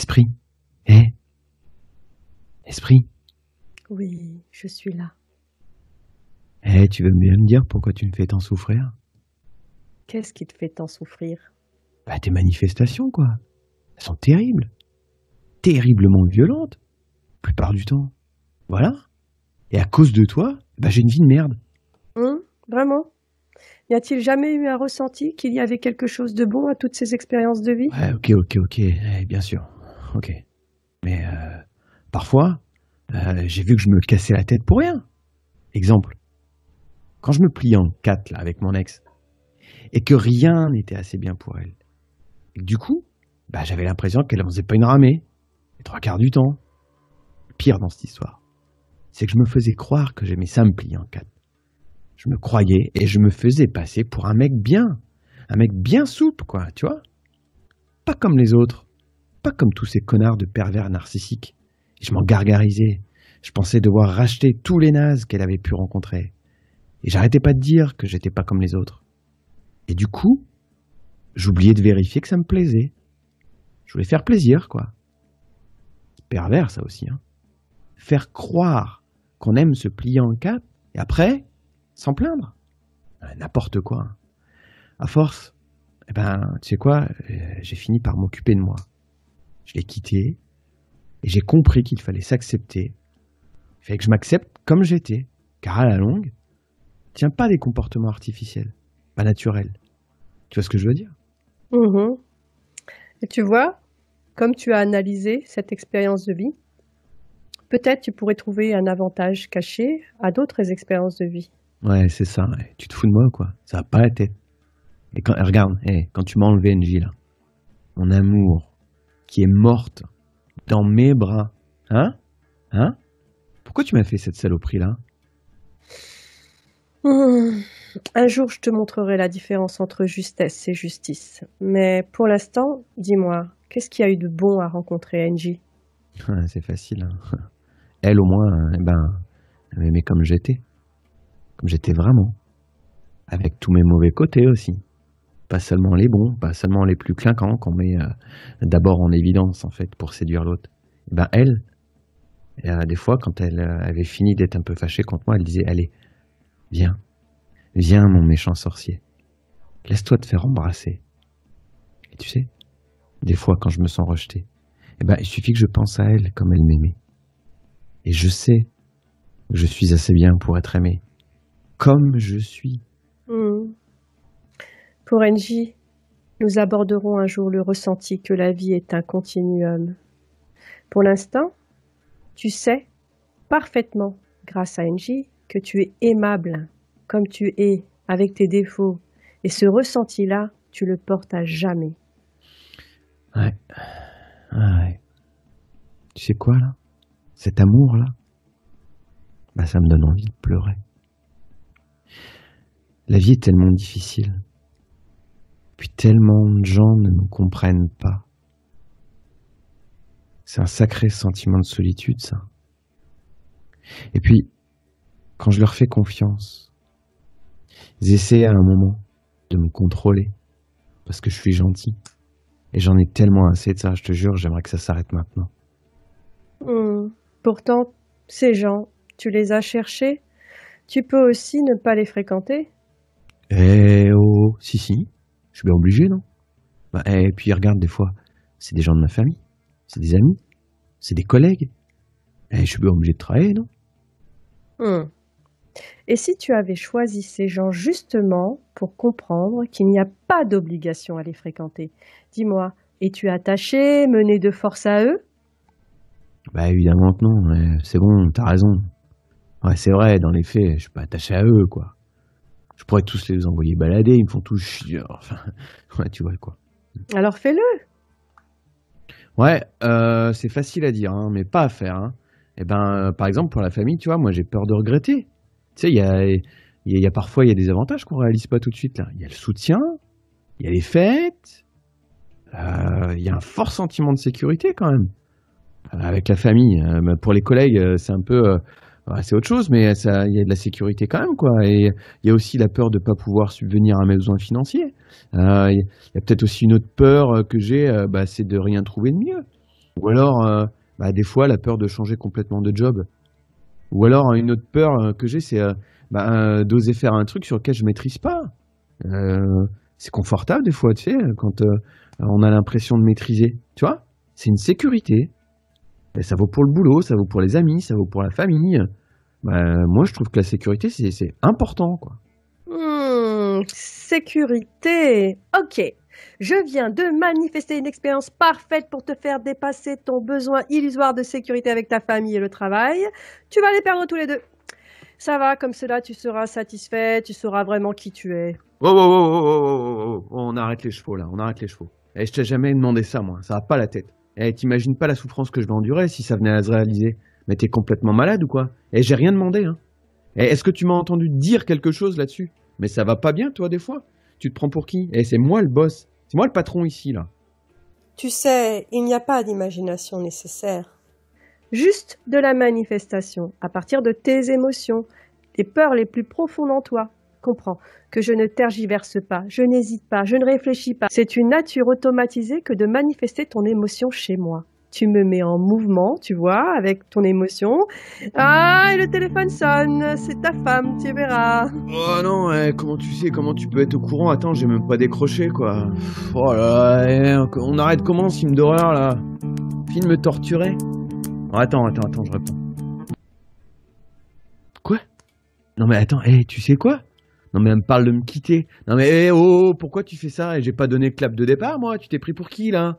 Esprit eh Esprit Oui, je suis là. Eh, tu veux bien me dire pourquoi tu me fais tant souffrir Qu'est-ce qui te fait tant souffrir Bah, tes manifestations, quoi. Elles sont terribles. Terriblement violentes. La plupart du temps. Voilà. Et à cause de toi, bah, j'ai une vie de merde. Hein vraiment Y a-t-il jamais eu un ressenti qu'il y avait quelque chose de bon à toutes ces expériences de vie Ouais, ok, ok, ok. Eh, bien sûr ok. Mais euh, parfois, euh, j'ai vu que je me cassais la tête pour rien. Exemple, quand je me pliais en quatre avec mon ex, et que rien n'était assez bien pour elle, du coup, bah, j'avais l'impression qu'elle faisait pas une ramée, les trois quarts du temps. Pire dans cette histoire, c'est que je me faisais croire que j'aimais ça me plier en quatre. Je me croyais et je me faisais passer pour un mec bien, un mec bien souple, quoi, tu vois Pas comme les autres pas comme tous ces connards de pervers narcissiques. Et je m'en gargarisais. Je pensais devoir racheter tous les nazes qu'elle avait pu rencontrer. Et j'arrêtais pas de dire que j'étais pas comme les autres. Et du coup, j'oubliais de vérifier que ça me plaisait. Je voulais faire plaisir, quoi. pervers, ça aussi. Hein. Faire croire qu'on aime se plier en quatre, et après, s'en plaindre. N'importe quoi. À force, eh ben, tu sais quoi, euh, j'ai fini par m'occuper de moi. Je l'ai quitté et j'ai compris qu'il fallait s'accepter. Il fallait que je m'accepte comme j'étais, car à la longue, je tiens pas des comportements artificiels, pas naturels. Tu vois ce que je veux dire mhm. Et tu vois, comme tu as analysé cette expérience de vie, peut-être tu pourrais trouver un avantage caché à d'autres expériences de vie. Ouais, c'est ça. Tu te fous de moi, ou quoi. Ça va pas la tête. Et quand, regarde, eh, quand tu m'as enlevé NJ, là, mon amour, qui est morte dans mes bras. Hein Hein Pourquoi tu m'as fait cette saloperie-là mmh. Un jour, je te montrerai la différence entre justesse et justice. Mais pour l'instant, dis-moi, qu'est-ce qu'il y a eu de bon à rencontrer Angie ah, C'est facile. Hein. Elle, au moins, hein, eh ben, elle m'aimait comme j'étais. Comme j'étais vraiment. Avec tous mes mauvais côtés aussi pas seulement les bons, pas seulement les plus clinquants qu'on met euh, d'abord en évidence en fait pour séduire l'autre. Eh ben elle, des fois quand elle euh, avait fini d'être un peu fâchée contre moi, elle disait allez, viens, viens mon méchant sorcier, laisse-toi te faire embrasser. Et tu sais, des fois quand je me sens rejeté, eh ben il suffit que je pense à elle comme elle m'aimait, et je sais que je suis assez bien pour être aimé, comme je suis. Mmh. Pour NJ, nous aborderons un jour le ressenti que la vie est un continuum. Pour l'instant, tu sais parfaitement, grâce à NJ, que tu es aimable, comme tu es, avec tes défauts. Et ce ressenti-là, tu le portes à jamais. Ouais. Ah ouais. Tu sais quoi, là Cet amour-là bah, ça me donne envie de pleurer. La vie est tellement difficile. Puis tellement de gens ne nous comprennent pas. C'est un sacré sentiment de solitude, ça. Et puis, quand je leur fais confiance, ils essaient à un moment de me contrôler, parce que je suis gentil. Et j'en ai tellement assez de ça, je te jure, j'aimerais que ça s'arrête maintenant. Hmm. Pourtant, ces gens, tu les as cherchés. Tu peux aussi ne pas les fréquenter. Eh oh, si si. Je suis bien obligé, non bah, eh, Et puis regarde, des fois, c'est des gens de ma famille, c'est des amis, c'est des collègues. Et eh, je suis bien obligé de travailler, non hmm. Et si tu avais choisi ces gens justement pour comprendre qu'il n'y a pas d'obligation à les fréquenter Dis-moi, es-tu attaché, mené de force à eux Bah évidemment que non, c'est bon, t'as raison. Ouais, c'est vrai, dans les faits, je suis pas attaché à eux, quoi je pourrais tous les envoyer balader, ils me font tous chier. Euh, enfin, tu vois quoi. Alors fais-le. Ouais, euh, c'est facile à dire, hein, mais pas à faire. Et hein. eh ben, euh, par exemple, pour la famille, tu vois, moi j'ai peur de regretter. Tu sais, il y a, parfois il y a des avantages qu'on réalise pas tout de suite. Il y a le soutien, il y a les fêtes, il y a un fort sentiment de sécurité quand même. Avec la famille, bah, pour les collègues, c'est un peu bah, c'est autre chose, mais ça, il y a de la sécurité quand même, quoi. Et il y a aussi la peur de ne pas pouvoir subvenir à mes besoins financiers. Euh, il y a, peut-être aussi une autre peur euh, que j'ai, euh, bah, c'est de rien trouver de mieux. Ou alors, bah, des fois, la peur de changer complètement de job. Ou alors, une autre peur que j'ai, c'est d'oser faire un truc sur lequel je ne maîtrise pas. c'est confortable des fois, tu sais, quand on a l'impression de maîtriser. Tu vois C'est une sécurité. Ben, ça vaut pour le boulot, ça vaut pour les amis, ça vaut pour la famille. Ben, moi, je trouve que la sécurité, c'est important, quoi. Hmm, sécurité. Ok. Je viens de manifester une expérience parfaite pour te faire dépasser ton besoin illusoire de sécurité avec ta famille et le travail. Tu vas les perdre tous les deux. Ça va, comme cela, tu seras satisfait, tu sauras vraiment qui tu es. Oh, oh, oh, on arrête les chevaux là, on arrête les chevaux. Et eh, je t'ai jamais demandé ça, moi, ça va pas la tête eh, t'imagines pas la souffrance que je vais endurer si ça venait à se réaliser. Mais t'es complètement malade ou quoi Et eh, j'ai rien demandé. Hein. Et eh, est-ce que tu m'as entendu dire quelque chose là-dessus Mais ça va pas bien, toi, des fois. Tu te prends pour qui Et eh, c'est moi le boss. C'est moi le patron ici, là. Tu sais, il n'y a pas d'imagination nécessaire. Juste de la manifestation, à partir de tes émotions, tes peurs les plus profondes en toi, comprends, que je ne tergiverse pas, je n'hésite pas, je ne réfléchis pas. C'est une nature automatisée que de manifester ton émotion chez moi. Tu me mets en mouvement, tu vois, avec ton émotion. Ah, et le téléphone sonne, c'est ta femme, tu verras. Oh non, eh, comment tu sais, comment tu peux être au courant Attends, j'ai même pas décroché, quoi. Oh eh, on arrête comment film d'horreur, là Film torturé oh, Attends, attends, attends, je réponds. Quoi Non mais attends, eh, tu sais quoi non mais elle me parle de me quitter. Non mais eh, oh, oh, pourquoi tu fais ça Et j'ai pas donné le clap de départ moi, tu t'es pris pour qui là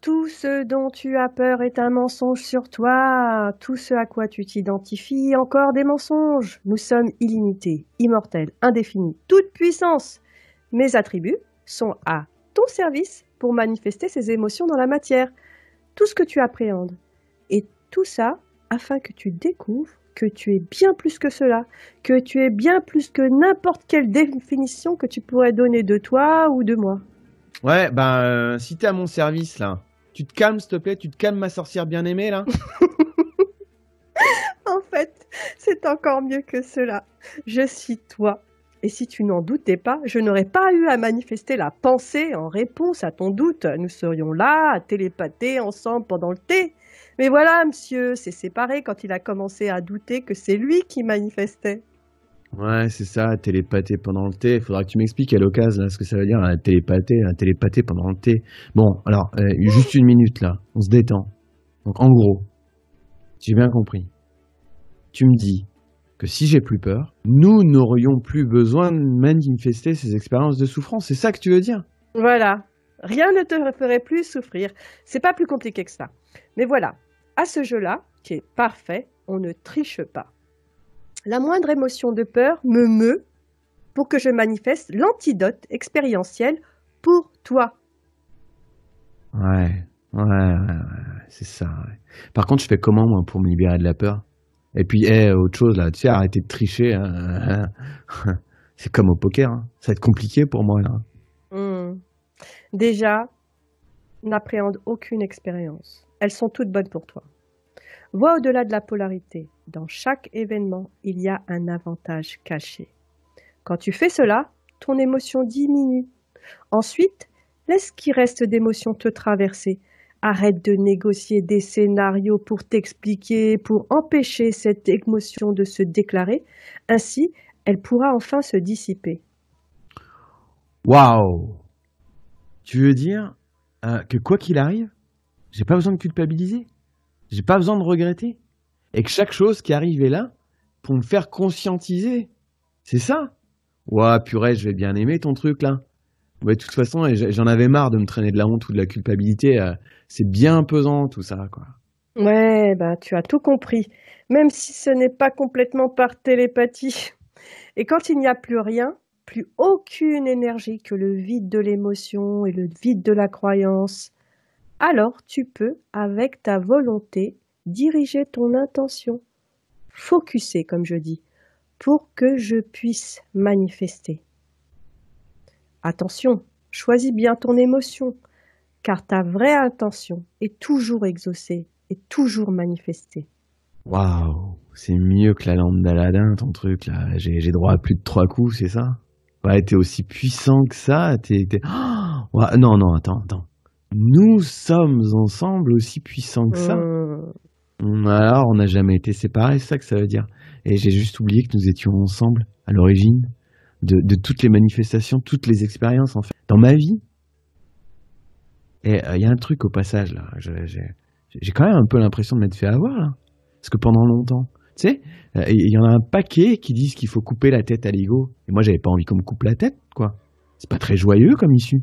Tout ce dont tu as peur est un mensonge sur toi, tout ce à quoi tu t'identifies encore des mensonges. Nous sommes illimités, immortels, indéfinis, toute puissance. Mes attributs sont à ton service pour manifester ces émotions dans la matière, tout ce que tu appréhendes. Et tout ça afin que tu découvres que tu es bien plus que cela, que tu es bien plus que n'importe quelle définition que tu pourrais donner de toi ou de moi. Ouais, ben bah, si t'es à mon service là, tu te calmes s'il te plaît, tu te calmes ma sorcière bien aimée là. en fait, c'est encore mieux que cela. Je suis toi. Et si tu n'en doutais pas, je n'aurais pas eu à manifester la pensée en réponse à ton doute. Nous serions là, à télépater ensemble pendant le thé. Mais voilà, monsieur c'est séparé quand il a commencé à douter que c'est lui qui manifestait. Ouais, c'est ça, télépathé pendant le thé. Faudra que tu m'expliques à l'occasion ce que ça veut dire, un télépathé, un télépathé pendant le thé. Bon, alors, euh, juste une minute là, on se détend. Donc en gros, j'ai bien compris. Tu me dis que si j'ai plus peur, nous n'aurions plus besoin de manifester ces expériences de souffrance. C'est ça que tu veux dire Voilà. Rien ne te ferait plus souffrir. C'est pas plus compliqué que ça. Mais voilà, à ce jeu-là, qui est parfait, on ne triche pas. La moindre émotion de peur me meut pour que je manifeste l'antidote expérientiel pour toi. Ouais, ouais, ouais, c'est ça. Par contre, je fais comment moi pour me libérer de la peur Et puis, autre chose là, tu sais, arrêtez de tricher. Hein, hein, hein. c'est comme au poker, ça va être compliqué pour moi hmm. Déjà, n'appréhende aucune expérience. Elles sont toutes bonnes pour toi. Vois au-delà de la polarité. Dans chaque événement, il y a un avantage caché. Quand tu fais cela, ton émotion diminue. Ensuite, laisse ce qui reste d'émotion te traverser. Arrête de négocier des scénarios pour t'expliquer, pour empêcher cette émotion de se déclarer. Ainsi, elle pourra enfin se dissiper. Waouh Tu veux dire euh, que quoi qu'il arrive, j'ai pas besoin de culpabiliser. J'ai pas besoin de regretter. Et que chaque chose qui arrive là pour me faire conscientiser. C'est ça. Ouah, purée, je vais bien aimer ton truc là. Ouais, de toute façon, j'en avais marre de me traîner de la honte ou de la culpabilité. Euh, c'est bien pesant tout ça, quoi. Ouais, bah tu as tout compris. Même si ce n'est pas complètement par télépathie. Et quand il n'y a plus rien, plus aucune énergie que le vide de l'émotion et le vide de la croyance, alors tu peux, avec ta volonté, diriger ton intention, focuser, comme je dis, pour que je puisse manifester. Attention, choisis bien ton émotion, car ta vraie intention est toujours exaucée et toujours manifestée. Waouh, c'est mieux que la lampe d'Aladin, ton truc là. J'ai droit à plus de trois coups, c'est ça Ouais, t'es aussi puissant que ça. T non, non, attends, attends nous sommes ensemble aussi puissants que ça. Mmh. Alors, on n'a jamais été séparés, c'est ça que ça veut dire. Et j'ai juste oublié que nous étions ensemble à l'origine de, toutes les manifestations, toutes les expériences, en fait, dans ma vie. Et euh, il y a un truc au passage, là. J'ai quand même un peu l'impression de m'être fait avoir, là. Parce que pendant longtemps, tu sais, euh, il y en a un paquet qui disent qu'il faut couper la tête à l'ego. Et moi, j'avais pas envie qu'on me coupe la tête, quoi. C'est pas très joyeux comme issue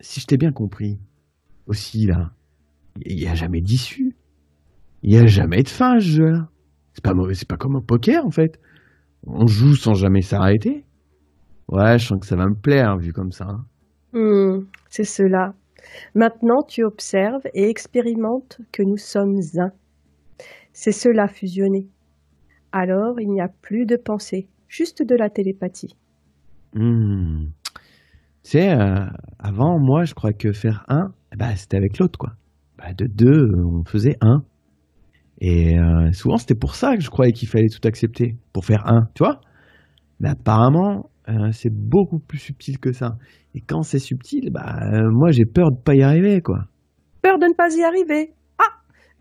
si je t'ai bien compris, aussi là, il n'y a jamais d'issue. Il n'y a jamais de fin à ce jeu-là. C'est pas mauvais, c'est pas comme un poker en fait. On joue sans jamais s'arrêter. Ouais, je sens que ça va me plaire vu comme ça. Hein. Hmm, c'est cela. Maintenant, tu observes et expérimentes que nous sommes un. C'est cela fusionné. Alors, il n'y a plus de pensée, juste de la télépathie. Hmm sais, euh, avant, moi, je crois que faire un, bah, c'était avec l'autre, quoi. Bah, de deux, euh, on faisait un. Et euh, souvent, c'était pour ça que je croyais qu'il fallait tout accepter, pour faire un, tu vois. Mais apparemment, c'est beaucoup plus subtil que ça. Et quand c'est subtil, bah, moi, j'ai peur de ne pas y arriver, quoi. Peur de ne pas y arriver. Ah,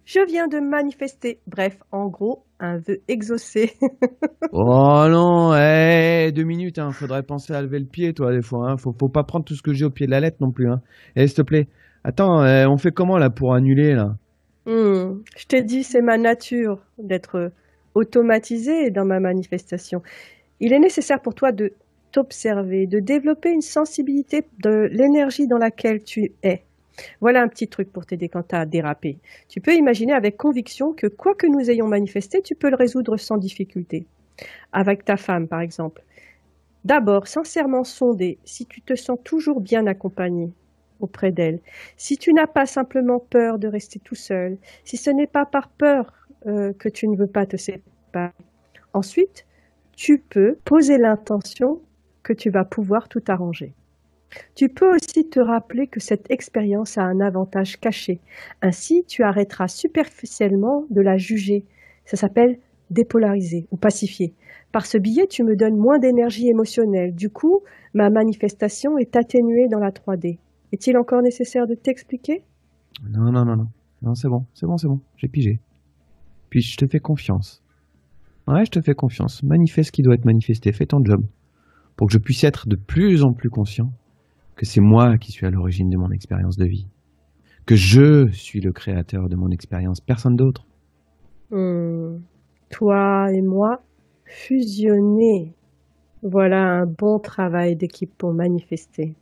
je viens de manifester. Bref, en gros, un vœu exaucé. oh non, eh, deux minutes, hein, faudrait penser à lever le pied, toi, des fois. Hein, faut, faut, pas prendre tout ce que j'ai au pied de la lettre non plus. Hein. Eh, s'il te plaît, attends, eh, on fait comment là pour annuler là hmm. Je t'ai dit, c'est ma nature d'être automatisé dans ma manifestation. Il est nécessaire pour toi de t'observer, de développer une sensibilité de l'énergie dans laquelle tu es. Voilà un petit truc pour t'aider quand tu as dérapé. Tu peux imaginer avec conviction que quoi que nous ayons manifesté, tu peux le résoudre sans difficulté. Avec ta femme, par exemple. D'abord, sincèrement sonder si tu te sens toujours bien accompagné auprès d'elle, si tu n'as pas simplement peur de rester tout seul, si ce n'est pas par peur euh, que tu ne veux pas te séparer. Ensuite, tu peux poser l'intention que tu vas pouvoir tout arranger. Tu peux aussi te rappeler que cette expérience a un avantage caché. Ainsi, tu arrêteras superficiellement de la juger. Ça s'appelle dépolariser ou pacifier. Par ce biais, tu me donnes moins d'énergie émotionnelle. Du coup, ma manifestation est atténuée dans la 3D. Est-il encore nécessaire de t'expliquer Non, non, non, non. Non, c'est bon, c'est bon, c'est bon. J'ai pigé. Puis je te fais confiance. Ouais, je te fais confiance. Manifeste ce qui doit être manifesté. Fais ton job. Pour que je puisse être de plus en plus conscient que c'est moi qui suis à l'origine de mon expérience de vie, que je suis le créateur de mon expérience, personne d'autre. Hmm. Toi et moi, fusionnés. Voilà un bon travail d'équipe pour manifester.